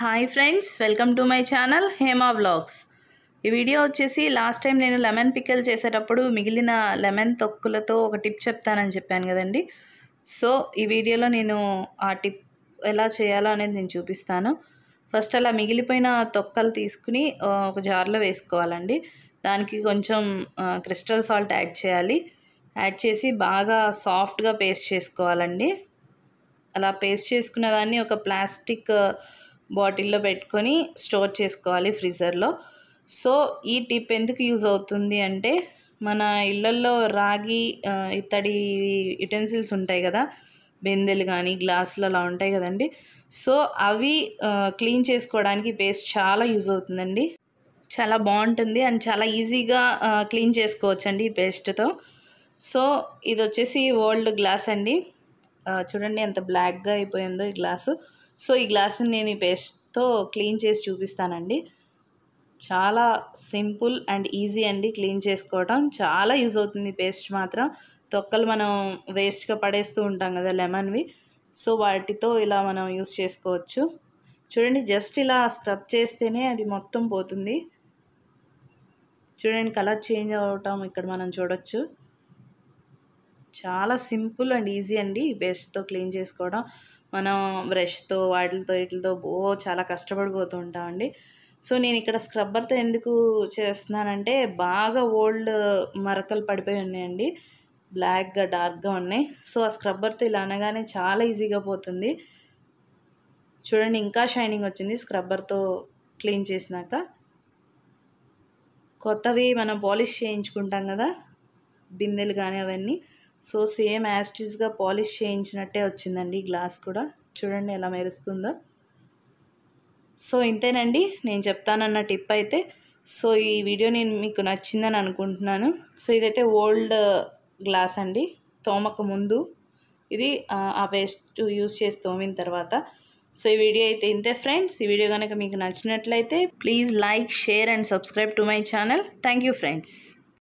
hi friends welcome to my channel Hema vlogs ఈ video వచ్చేసి last time నేను lemon పిక్కలు చేసేటప్పుడు మిగిలిన లెమన్ తొక్కులతో ఒక టిప్ చెప్తానని చెప్పాను కదండి సో ఈ వీడియోలో నేను ఆ టిప్ ఎలా చేయాలో అనేది నేను చూపిస్తాను ఫస్ట్ అలా మిగిలిపోయిన తొక్కలు తీసుకుని ఒక జార్లో వేసుకోవాలండి దానికి కొంచెం క్రిస్టల్ సాల్ట్ యాడ్ చేయాలి యాడ్ చేసి బాగా సాఫ్ట్గా పేస్ట్ చేసుకోవాలండి అలా పేస్ట్ చేసుకున్న దాన్ని ఒక ప్లాస్టిక్ బాటిల్లో పెట్టుకొని స్టోర్ చేసుకోవాలి ఫ్రీజర్లో సో ఈ టిప్ ఎందుకు యూజ్ అవుతుంది అంటే మన ఇళ్ళల్లో రాగి ఇత్తడి యుటెన్సిల్స్ ఉంటాయి కదా బెందెలు కానీ గ్లాసులు అలా ఉంటాయి కదండి సో అవి క్లీన్ చేసుకోవడానికి పేస్ట్ చాలా యూజ్ అవుతుందండి చాలా బాగుంటుంది అండ్ చాలా ఈజీగా క్లీన్ చేసుకోవచ్చండి ఈ పేస్ట్తో సో ఇది వచ్చేసి ఓల్డ్ గ్లాస్ అండి చూడండి ఎంత బ్లాక్గా అయిపోయిందో ఈ గ్లాసు సో ఈ గ్లాసుని నేను ఈ పేస్ట్తో క్లీన్ చేసి చూపిస్తానండి చాలా సింపుల్ అండ్ ఈజీ అండి క్లీన్ చేసుకోవటం చాలా యూజ్ అవుతుంది పేస్ట్ మాత్రం తొక్కలు మనం వేస్ట్గా పడేస్తూ ఉంటాం కదా లెమన్వి సో వాటితో ఇలా మనం యూస్ చేసుకోవచ్చు చూడండి జస్ట్ ఇలా స్క్రబ్ చేస్తేనే అది మొత్తం పోతుంది చూడండి కలర్ చేంజ్ అవటం ఇక్కడ మనం చూడొచ్చు చాలా సింపుల్ అండ్ ఈజీ అండి పేస్ట్తో క్లీన్ చేసుకోవడం మనం బ్రష్తో వాటితో వీటితో బో చాలా కష్టపడిపోతూ ఉంటామండి సో నేను ఇక్కడ స్క్రబ్బర్తో ఎందుకు చేస్తున్నానంటే బాగా ఓల్డ్ మరకలు పడిపోయి ఉన్నాయండి బ్లాక్గా డార్క్గా ఉన్నాయి సో ఆ స్క్రబ్బర్తో ఇలా అనగానే చాలా ఈజీగా పోతుంది చూడండి ఇంకా షైనింగ్ వచ్చింది స్క్రబ్బర్తో క్లీన్ చేసినాక కొత్తవి మనం పాలిష్ చేయించుకుంటాం కదా బిందెలు కానీ అవన్నీ సో సేమ్ యాస్టీస్గా పాలిష్ చేయించినట్టే వచ్చిందండి గ్లాస్ కూడా చూడండి ఎలా మెరుస్తుందో సో ఇంతేనండి నేను చెప్తానన్న టిప్ అయితే సో ఈ వీడియో నేను మీకు నచ్చిందని అనుకుంటున్నాను సో ఇదైతే ఓల్డ్ గ్లాస్ అండి తోమక ముందు ఇది ఆ పేస్ట్ యూస్ చేసి తోమిన తర్వాత సో ఈ వీడియో అయితే ఇంతే ఫ్రెండ్స్ ఈ వీడియో కనుక మీకు నచ్చినట్లయితే please like share and subscribe to my channel thank friends